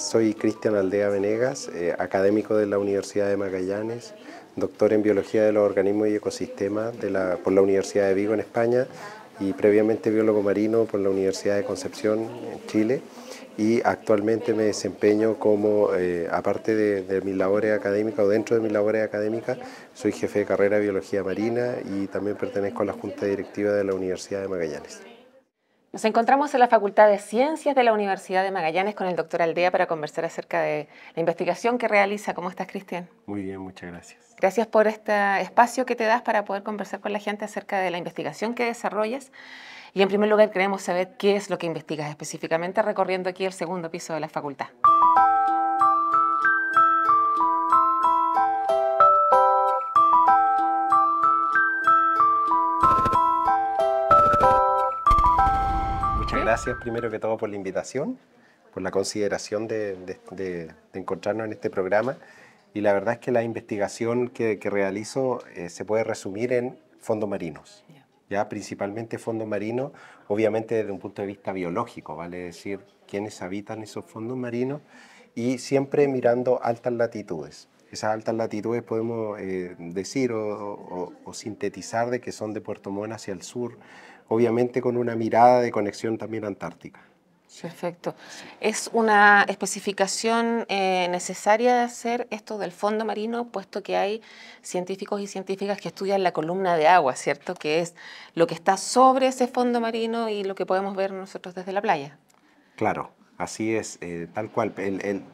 soy Cristian Aldea Venegas, eh, académico de la Universidad de Magallanes, doctor en Biología de los Organismos y Ecosistemas por la Universidad de Vigo en España y previamente biólogo marino por la Universidad de Concepción en Chile y actualmente me desempeño como, eh, aparte de, de, mis labores académicas o dentro de mis labores académicas, soy jefe de carrera de Biología Marina y también pertenezco a la Junta Directiva de la Universidad de Magallanes. Nos encontramos en la Facultad de Ciencias de la Universidad de Magallanes con el doctor Aldea para conversar acerca de la investigación que realiza. ¿Cómo estás, Cristian? Muy bien, muchas gracias. Gracias por este espacio que te das para poder conversar con la gente acerca de la investigación que desarrollas. Y en primer lugar queremos saber qué es lo que investigas específicamente recorriendo aquí el segundo piso de la facultad. gracias primero que todo por la invitación, por la consideración de, encontrarnos en este programa. Y la verdad es que la investigación que, realizo eh, se puede resumir en fondos marinos. Ya, principalmente fondos marinos, obviamente desde un punto de vista biológico, vale decir, quiénes habitan esos fondos marinos y siempre mirando altas latitudes. Esas altas latitudes podemos eh, decir o, o, sintetizar de que son de Puerto Montt hacia el sur, obviamente con una mirada de conexión también antártica. Perfecto. ¿Es una especificación eh, necesaria de hacer esto del fondo marino, puesto que hay científicos y científicas que estudian la columna de agua, ¿cierto? Que es lo que está sobre ese fondo marino y lo que podemos ver nosotros desde la playa. Claro. Así es, eh, tal cual.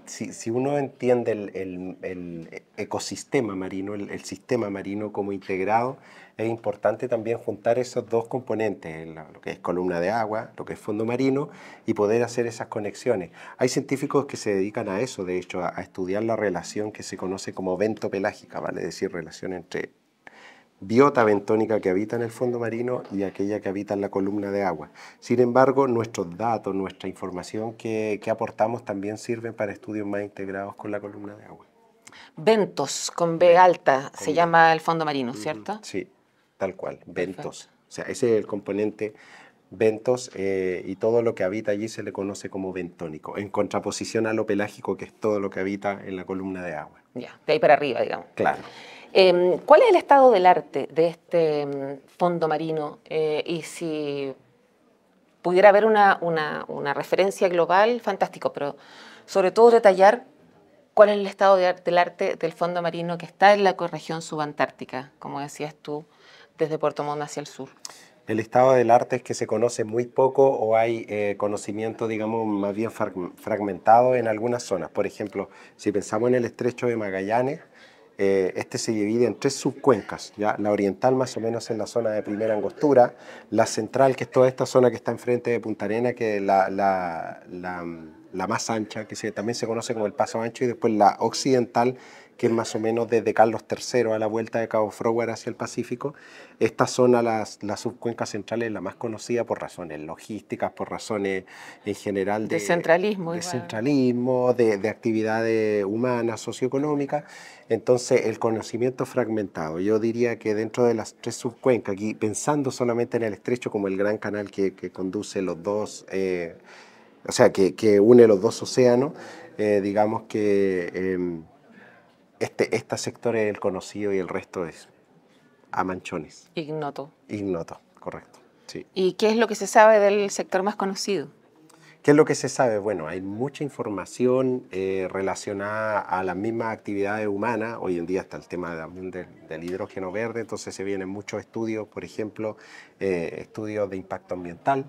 si, uno entiende el, ecosistema marino, el, sistema marino como integrado, es importante también juntar esos dos componentes, lo que es columna de agua, lo que es fondo marino, y poder hacer esas conexiones. Hay científicos que se dedican a eso, de hecho, a, estudiar la relación que se conoce como pelágica, vale es decir, relación entre biota bentónica que habita en el fondo marino y aquella que habita en la columna de agua. Sin embargo, nuestros datos, nuestra información que, aportamos también sirven para estudios más integrados con la columna de agua. Ventos, con B alta, se llama el fondo marino, ¿cierto? Sí, tal cual, Ventos. O sea, ese es el componente Ventos eh, y todo lo que habita allí se le conoce como bentónico, en contraposición a lo pelágico, que es todo lo que habita en la columna de agua. Ya, de ahí para arriba, digamos. Claro. Em, ¿Cuál es el estado del arte de este em, fondo marino? Eh, y si pudiera haber una, referencia global, fantástico, pero sobre todo detallar cuál es el estado del arte del fondo marino que está en la región subantártica, como decías tú, desde Puerto Montt hacia el sur. El estado del arte es que se conoce muy poco o hay eh, conocimiento, digamos, más bien fragmentado en algunas zonas. Por ejemplo, si pensamos en el estrecho de Magallanes, eh, este se divide en tres subcuencas, ¿ya? la oriental más o menos en la zona de primera angostura, la central que es toda esta zona que está enfrente de Punta Arena, que es la, más ancha, que también se conoce como el Paso Ancho, y después la occidental que es más o menos desde Carlos III a la vuelta de Cabo Frower hacia el Pacífico. Esta zona, la, subcuenca central, es la más conocida por razones logísticas, por razones en general de, centralismo, de, centralismo de, de actividades humanas, socioeconómicas. Entonces, el conocimiento fragmentado. Yo diría que dentro de las tres subcuencas, aquí pensando solamente en el estrecho como el gran canal que, conduce los dos, eh, o sea, que, une los dos océanos, eh, digamos que... Em, este, este, sector es el conocido y el resto es a manchones. Ignoto. Ignoto, correcto. Sí. ¿Y qué es lo que se sabe del sector más conocido? ¿Qué es lo que se sabe? Bueno, hay mucha información eh, relacionada a las mismas actividades humanas. Hoy en día está el tema del, hidrógeno verde, entonces se vienen muchos estudios, por ejemplo, eh, estudios de impacto ambiental.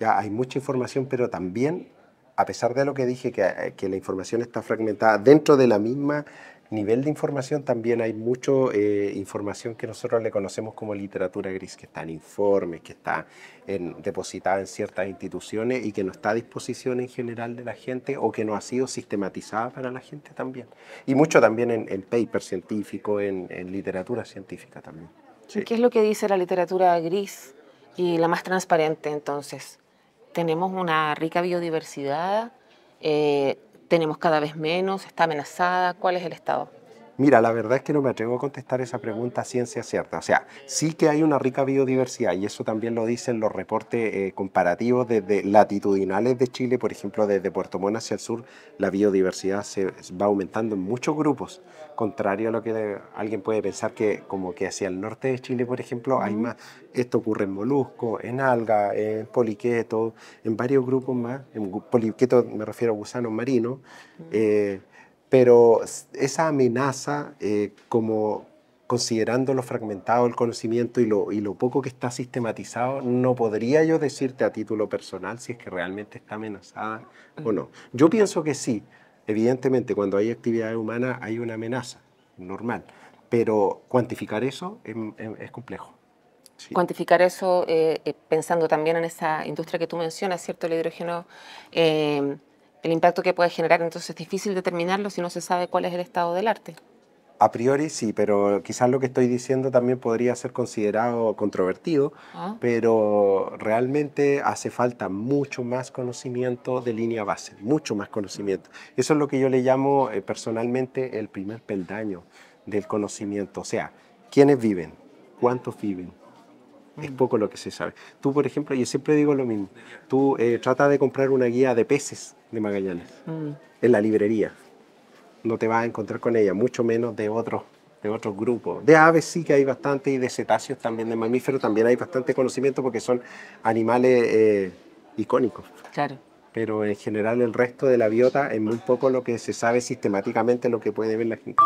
Ya hay mucha información, pero también, a pesar de lo que dije, que, eh, que la información está fragmentada dentro de la misma nivel de información también hay mucha eh, información que nosotros le conocemos como literatura gris, que está en informes, que está depositada en ciertas instituciones y que no está a disposición en general de la gente o que no ha sido sistematizada para la gente también. Y mucho también en, el paper científico, en, literatura científica también. qué es lo que dice la literatura gris y la más transparente entonces? Tenemos una rica biodiversidad, eh, tenemos cada vez menos, está amenazada, ¿cuál es el estado? Mira, la verdad es que no me atrevo a contestar esa pregunta ciencia cierta. O sea, sí que hay una rica biodiversidad y eso también lo dicen los reportes eh, comparativos desde latitudinales de Chile, por ejemplo, desde Puerto Montt hacia el sur, la biodiversidad se va aumentando en muchos grupos, contrario a lo que alguien puede pensar que como que hacia el norte de Chile, por ejemplo, hay más. Esto ocurre en molusco, en alga, en poliqueto, en varios grupos más. En poliqueto me refiero a gusanos marinos pero esa amenaza, eh, como considerando lo fragmentado el conocimiento y lo, y lo poco que está sistematizado, no podría yo decirte a título personal si es que realmente está amenazada o no. Mm. Yo pienso que sí, evidentemente cuando hay actividad humana hay una amenaza, normal, pero cuantificar eso es, complejo. Cuantificar eso, eh, eh, pensando también en esa industria que tú mencionas, ¿cierto? El hidrógeno el impacto que puede generar. Entonces es difícil determinarlo si no se sabe cuál es el estado del arte. A priori sí, pero quizás lo que estoy diciendo también podría ser considerado controvertido, ah. pero realmente hace falta mucho más conocimiento de línea base, mucho más conocimiento. Eso es lo que yo le llamo eh, personalmente el primer peldaño del conocimiento, o sea, quiénes viven, cuántos viven, es mm. poco lo que se sabe. Tú, por ejemplo, yo siempre digo lo mismo, tú eh, trata de comprar una guía de peces de Magallanes mm. en la librería. No te vas a encontrar con ella, mucho menos de otros de grupos. De aves sí que hay bastante y de cetáceos también, de mamíferos también hay bastante conocimiento porque son animales eh, icónicos. Claro. Pero en general el resto de la biota es muy poco lo que se sabe sistemáticamente, lo que puede ver la gente.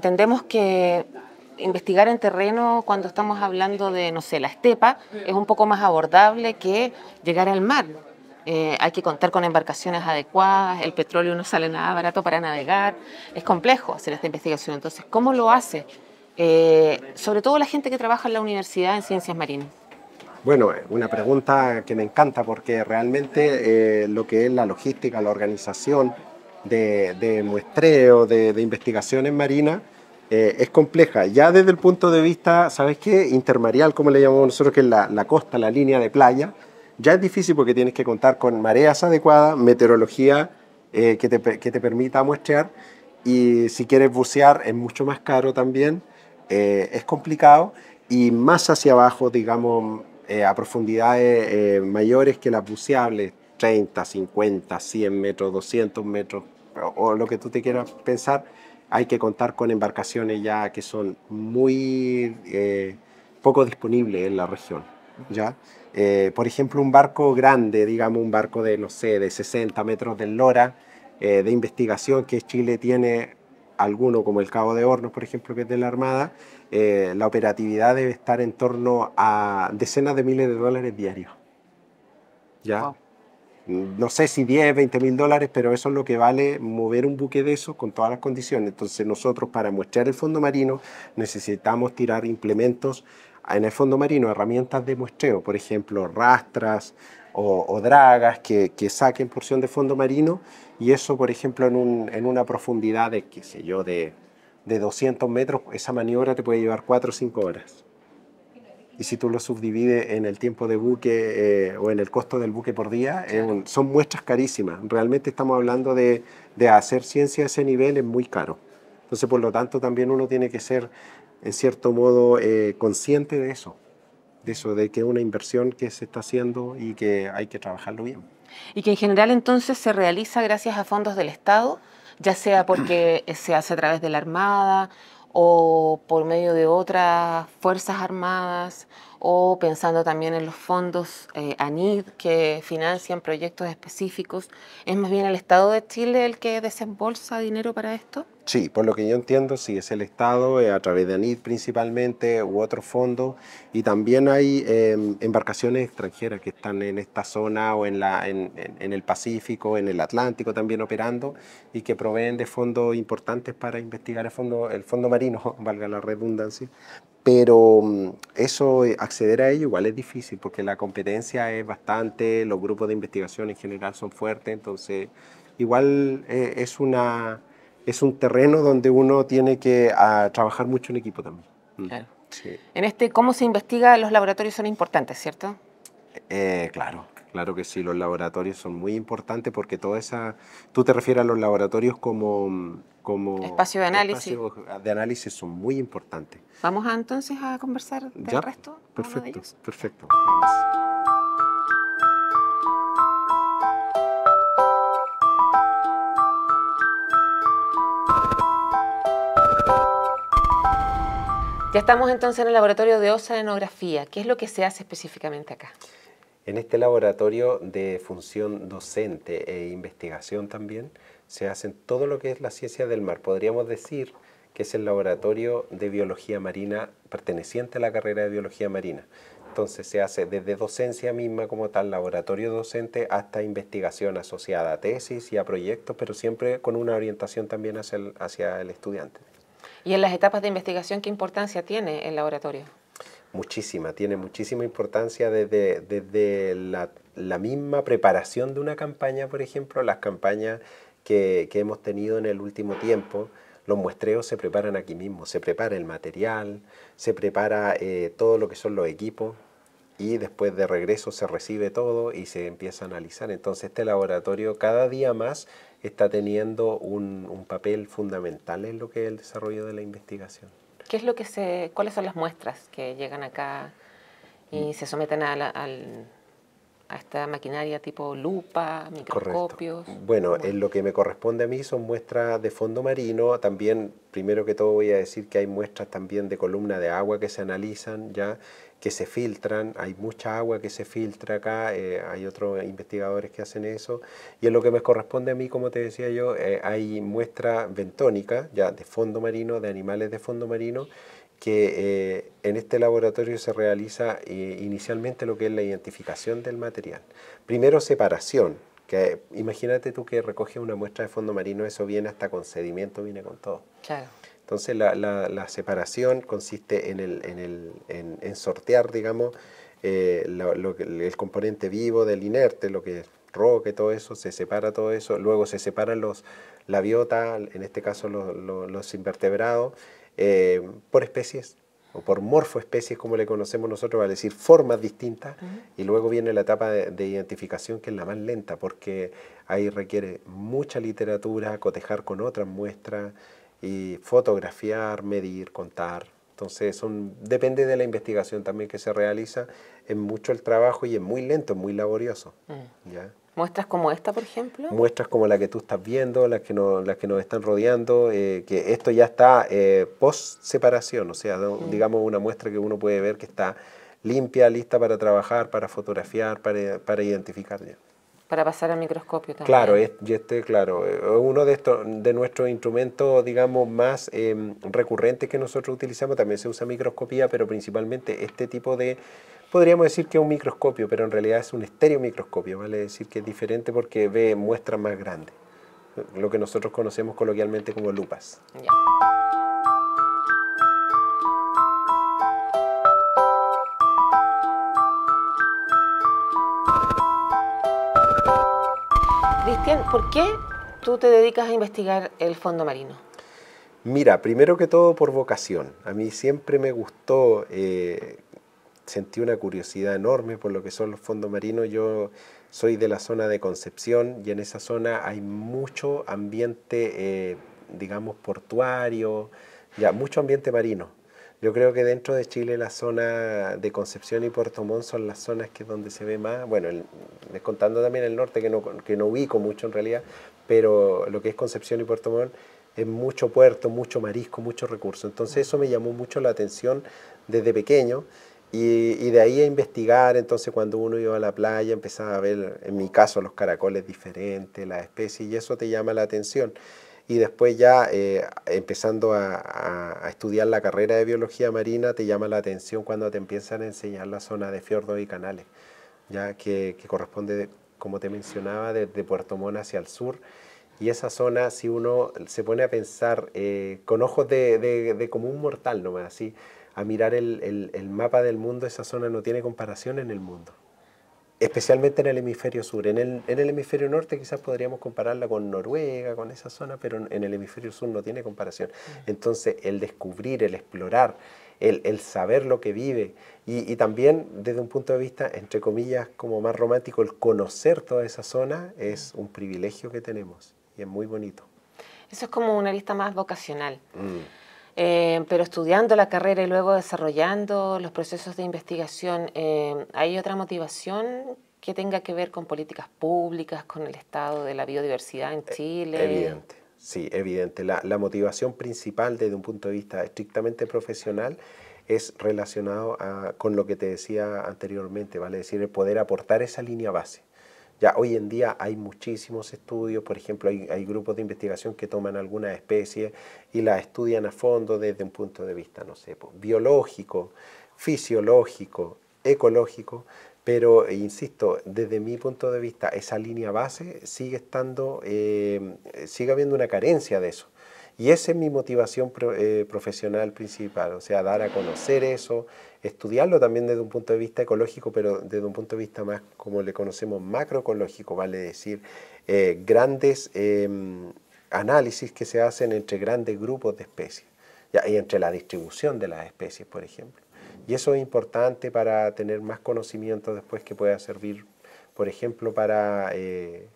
entendemos que investigar en terreno cuando estamos hablando de, no sé, la estepa, es un poco más abordable que llegar al mar. Eh, hay que contar con embarcaciones adecuadas, el petróleo no sale nada barato para navegar, es complejo hacer esta investigación. Entonces, ¿cómo lo hace? Eh, sobre todo la gente que trabaja en la universidad en ciencias marinas. Bueno, eh, una pregunta que me encanta porque realmente lo que es la logística, la organización, de, muestreo, de, de, investigaciones marinas, eh, es compleja. Ya desde el punto de vista, ¿sabes qué? intermarial como le llamamos nosotros, que es la, costa, la línea de playa, ya es difícil porque tienes que contar con mareas adecuadas, meteorología eh, que, te, que, te, permita muestrear y si quieres bucear es mucho más caro también, eh, es complicado y más hacia abajo, digamos, a profundidades mayores que las buceables, 30, 50, 100 metros, 200 metros, o, lo que tú te quieras pensar, hay que contar con embarcaciones ya que son muy eh, poco disponibles en la región. ¿ya? Eh, por ejemplo, un barco grande, digamos un barco de, no sé, de 60 metros de lora, eh, de investigación que Chile tiene alguno, como el Cabo de Hornos, por ejemplo, que es de la Armada, la operatividad debe estar en torno a decenas de miles de dólares diarios. ¿ya? no sé si 10, 20 mil dólares, pero eso es lo que vale mover un buque de eso con todas las condiciones. Entonces nosotros para muestrear el fondo marino necesitamos tirar implementos en el fondo marino, herramientas de muestreo, por ejemplo, rastras o, dragas que, saquen porción de fondo marino y eso, por ejemplo, en, un, en una profundidad de, qué sé yo, de, de 200 metros, esa maniobra te puede llevar 4 o 5 horas y si tú lo subdivides en el tiempo de buque eh, o en el costo del buque por día, son muestras carísimas. Realmente estamos hablando de, de, hacer ciencia a ese nivel es muy caro. Entonces, por lo tanto, también uno tiene que ser, en cierto modo, eh, consciente de eso, de eso, de que es una inversión que se está haciendo y que hay que trabajarlo bien. Y que en general entonces se realiza gracias a fondos del Estado, ya sea porque se hace a través de la Armada o por medio de otras Fuerzas Armadas o pensando también en los fondos eh, ANID que financian proyectos específicos. ¿Es más bien el Estado de Chile el que desembolsa dinero para esto? Sí, por lo que yo entiendo, sí, es el Estado eh, a través de ANID principalmente u otros fondos y también hay em, embarcaciones extranjeras que están en esta zona o en, la, en, el Pacífico, en el Atlántico también operando y que proveen de fondos importantes para investigar el fondo, el fondo marino, valga la redundancia, pero mm, eso, eh, acceder a ello igual es difícil porque la competencia es bastante, los grupos de investigación en general son fuertes, entonces igual eh, es, una, es un terreno donde uno tiene que ah, trabajar mucho en equipo también. Mm. En este, cómo se investiga, los laboratorios son importantes, ¿cierto? Eh, claro, Claro que sí, los laboratorios son muy importantes porque toda esa... Tú te refieres a los laboratorios como... como espacio de análisis. Espacio de análisis son muy importantes. Vamos entonces a conversar del ya, resto. Perfecto, perfecto. Ya estamos entonces en el laboratorio de oceanografía. ¿Qué es lo que se hace específicamente acá? En este laboratorio de función docente e investigación también se hacen todo lo que es la ciencia del mar. Podríamos decir que es el laboratorio de biología marina perteneciente a la carrera de biología marina. Entonces se hace desde docencia misma como tal, laboratorio docente, hasta investigación asociada a tesis y a proyectos, pero siempre con una orientación también hacia hacia el estudiante. ¿Y en las etapas de investigación qué importancia tiene el laboratorio? muchísima, tiene muchísima importancia desde, desde la, misma preparación de una campaña, por ejemplo, las campañas que, hemos tenido en el último tiempo. Los muestreos se preparan aquí mismo, se prepara el material, se prepara eh, todo lo que son los equipos y después de regreso se recibe todo y se empieza a analizar. Entonces este laboratorio cada día más está teniendo un papel fundamental en lo que es el desarrollo de la investigación. ¿Qué es lo que se, ¿Cuáles son las muestras que llegan acá y mm. se someten a, esta maquinaria tipo lupa, microscopios? Bueno, en lo que me corresponde a mí son muestras de fondo marino. También, primero que todo, voy a decir que hay muestras también de columna de agua que se analizan ya que se filtran, hay mucha agua que se filtra acá, eh, hay otros investigadores que hacen eso, y en lo que me corresponde a mí, como te decía yo, eh, hay muestra bentónica, ya de fondo marino, de animales de fondo marino, que eh, en este laboratorio se realiza inicialmente lo que es la identificación del material. Primero separación, que imagínate tú que recoges una muestra de fondo marino, eso viene hasta con sedimento, viene con todo. Claro. Entonces la, separación consiste en, el, en, el, en, sortear, digamos, eh, el componente vivo del inerte, lo que es roque, todo eso, se separa todo eso, luego se separan los, la biota, en este caso los, los, invertebrados, eh, por especies, o por morfoespecies, como le conocemos nosotros, a decir formas distintas, y luego viene la etapa de, de, identificación, que es la más lenta, porque ahí requiere mucha literatura, cotejar con otras muestras, y fotografiar, medir, contar. Entonces, son, depende de la investigación también que se realiza. Es mucho el trabajo y es muy lento, es muy laborioso. Mm. ¿Muestras como esta, por ejemplo? Muestras como la que tú estás viendo, las que, las que nos están rodeando, eh, que esto ya está eh, post-separación, o sea, mm. digamos una muestra que uno puede ver que está limpia, lista para trabajar, para fotografiar, para, para identificar para pasar al microscopio también. Claro, y este, claro, eh, uno de estos, de nuestros instrumentos, digamos, más eh, recurrentes que nosotros utilizamos, también se usa microscopía, pero principalmente este tipo de, podríamos decir que es un microscopio, pero en realidad es un microscopio, vale decir que es diferente porque ve muestras más grandes, lo que nosotros conocemos coloquialmente como lupas. ¿por qué tú te dedicas a investigar el fondo marino? Mira, primero que todo por vocación. A mí siempre me gustó, eh, sentí una curiosidad enorme por lo que son los fondos marinos. Yo soy de la zona de Concepción y en esa zona hay mucho ambiente, eh, digamos, portuario, ya, mucho ambiente marino. Yo creo que dentro de Chile la zona de Concepción y Puerto Montt son las zonas que donde se ve más, bueno, descontando también el norte que no, que no ubico mucho en realidad, pero lo que es Concepción y Puerto Montt es mucho puerto, mucho marisco, mucho recurso. Entonces eso me llamó mucho la atención desde pequeño. Y, y, de ahí a investigar, entonces cuando uno iba a la playa empezaba a ver, en mi caso, los caracoles diferentes, las especies, y eso te llama la atención y después ya eh, empezando a, estudiar la carrera de biología marina te llama la atención cuando te empiezan a enseñar la zona de fiordos y canales, ya que, corresponde, como te mencionaba, desde Puerto Montt hacia el sur. Y esa zona, si uno se pone a pensar eh, con ojos de, como un mortal nomás, a mirar el mapa del mundo, esa zona no tiene comparación en el mundo especialmente en el hemisferio sur. En el, en el, hemisferio norte quizás podríamos compararla con Noruega, con esa zona, pero en el hemisferio sur no tiene comparación. Mm. Entonces, el descubrir, el explorar, el, el saber lo que vive y, y, también desde un punto de vista, entre comillas, como más romántico, el conocer toda esa zona es mm. un privilegio que tenemos y es muy bonito. Eso es como una lista más vocacional. Mm. Eh, pero estudiando la carrera y luego desarrollando los procesos de investigación, eh, ¿hay otra motivación que tenga que ver con políticas públicas, con el estado de la biodiversidad en eh, Chile? Evidente, sí, evidente. La, motivación principal desde un punto de vista estrictamente profesional es relacionado con lo que te decía anteriormente, vale decir, el poder aportar esa línea base. Ya hoy en día hay muchísimos estudios, por ejemplo, hay, grupos de investigación que toman alguna especie y la estudian a fondo desde un punto de vista, no sé, biológico, fisiológico, ecológico, pero eh, insisto, desde mi punto de vista, esa línea base sigue estando, em, sigue habiendo una carencia de eso. Y esa es mi motivación eh, profesional principal, o sea, dar a conocer eso, estudiarlo también desde un punto de vista ecológico, pero desde un punto de vista más, como le conocemos, macroecológico, vale decir, eh, grandes eh, análisis que se hacen entre grandes grupos de especies y entre la distribución de las especies, por ejemplo. Y eso es importante para tener más conocimiento después que pueda servir, por ejemplo, para eh,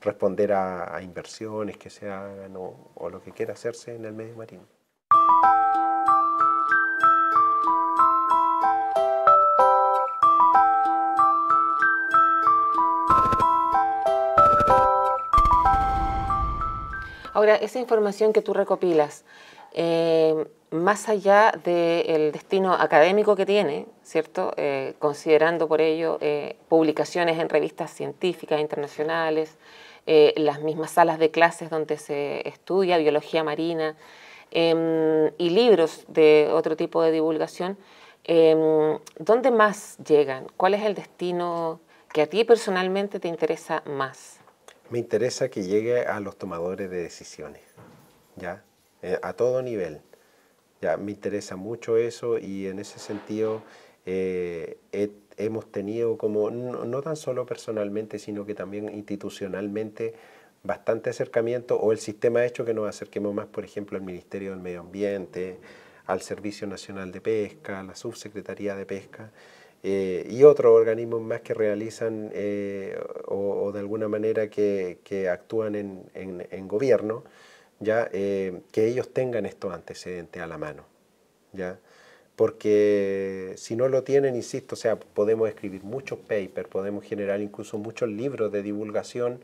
responder a, inversiones que se hagan o, o lo que quiera hacerse en el medio marino. Ahora, esa información que tú recopilas, eh, más allá del destino académico que tiene, ¿cierto? Eh, considerando por ello eh, publicaciones en revistas científicas internacionales, las mismas salas de clases donde se estudia biología marina em, y libros de otro tipo de divulgación, em, ¿dónde más llegan? ¿Cuál es el destino que a ti personalmente te interesa más? me interesa que llegue a los tomadores de decisiones, ¿ya? Eh, a todo nivel. Ya, me interesa mucho eso y en ese sentido eh, hemos tenido como, no, tan solo personalmente, sino que también institucionalmente, bastante acercamiento o el sistema ha hecho que nos acerquemos más, por ejemplo, al Ministerio del Medio Ambiente, al Servicio Nacional de Pesca, a la Subsecretaría de Pesca. Eh, y otros organismos más que realizan eh, o, de alguna manera que, actúan en, gobierno, ya eh, que ellos tengan estos antecedentes a la mano. ¿ya? Porque si no lo tienen, insisto, o sea, podemos escribir muchos papers, podemos generar incluso muchos libros de divulgación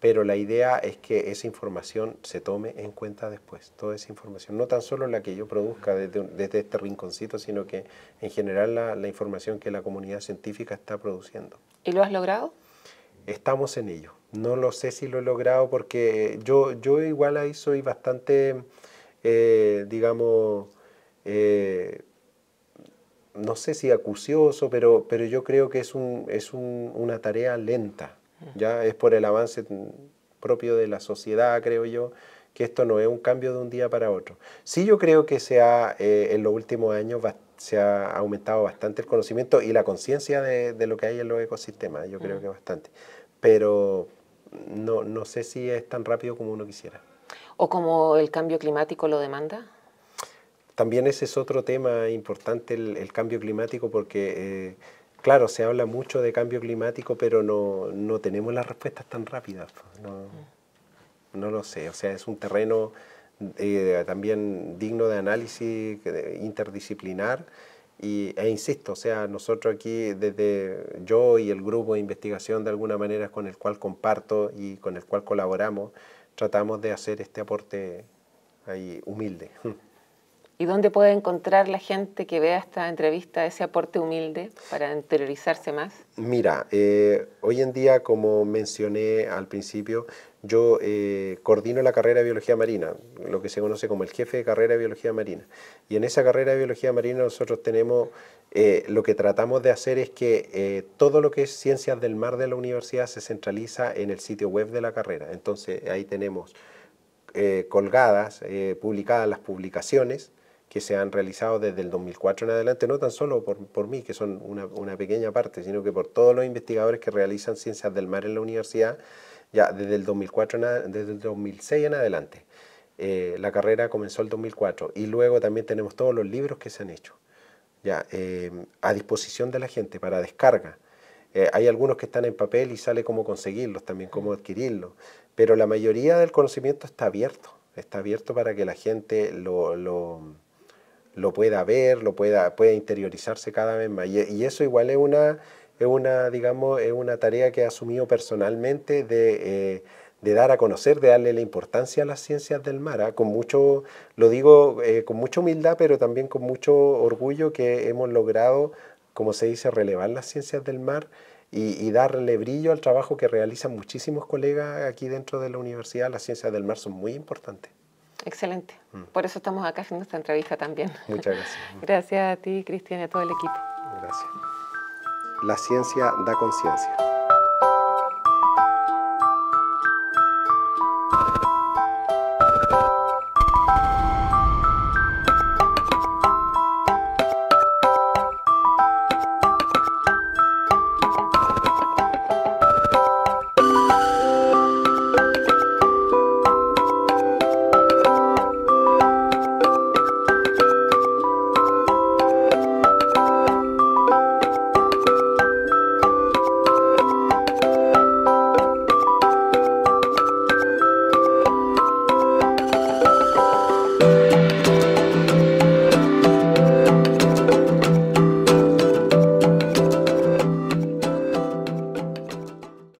pero la idea es que esa información se tome en cuenta después, toda esa información, no tan solo la que yo produzca desde, este rinconcito, sino que en general la, información que la comunidad científica está produciendo. ¿Y lo has logrado? Estamos en ello. No lo sé si lo he logrado porque yo, igual ahí soy bastante, eh, digamos, eh, no sé si acucioso, pero, pero yo creo que es, un, una tarea lenta ya es por el avance propio de la sociedad, creo yo, que esto no es un cambio de un día para otro. Sí yo creo que eh, en los últimos años se ha aumentado bastante el conocimiento y la conciencia de, lo que hay en los ecosistemas, yo creo mm. que bastante, pero no, no sé si es tan rápido como uno quisiera. ¿O como el cambio climático lo demanda? También ese es otro tema importante, el, cambio climático, porque... Eh, claro, se habla mucho de cambio climático, pero no, no tenemos las respuestas tan rápidas. No, lo sé, o sea, es un terreno eh, también digno de análisis interdisciplinar. Y, e insisto, o sea, nosotros aquí, desde yo y el grupo de investigación de alguna manera con el cual comparto y con el cual colaboramos, tratamos de hacer este aporte humilde. ¿Y dónde puede encontrar la gente que vea esta entrevista, ese aporte humilde para interiorizarse más? Mira, eh, hoy en día, como mencioné al principio, yo eh, coordino la carrera de biología marina, lo que se conoce como el jefe de carrera de biología marina. Y en esa carrera de biología marina nosotros tenemos, eh, lo que tratamos de hacer es que todo lo que es ciencias del mar de la universidad se centraliza en el sitio web de la carrera. Entonces ahí tenemos colgadas, publicadas las publicaciones que se han realizado desde el 2004 en adelante, no tan solo por, mí, que son una, pequeña parte, sino que por todos los investigadores que realizan ciencias del mar en la universidad, ya desde el 2004, desde el 2006 en adelante. Eh, la carrera comenzó el 2004 y luego también tenemos todos los libros que se han hecho ya eh, a disposición de la gente para descarga. Eh, hay algunos que están en papel y sale cómo conseguirlos, también cómo adquirirlos, pero la mayoría del conocimiento está abierto, está abierto para que la gente lo lo pueda ver, lo pueda, pueda interiorizarse cada vez más. Y, eso igual es una, es una, digamos, es una tarea que he asumido personalmente de, eh, dar a conocer, de darle la importancia a las ciencias del mar. ¿ah? Con mucho, lo digo eh, con mucha humildad, pero también con mucho orgullo que hemos logrado, como se dice, relevar las ciencias del mar. y, darle brillo al trabajo que realizan muchísimos colegas aquí dentro de la universidad. Las ciencias del mar son muy importantes. Excelente. Mm. Por eso estamos acá haciendo esta entrevista también. Muchas gracias. gracias a ti, Cristian, y a todo el equipo. Gracias. La ciencia da conciencia.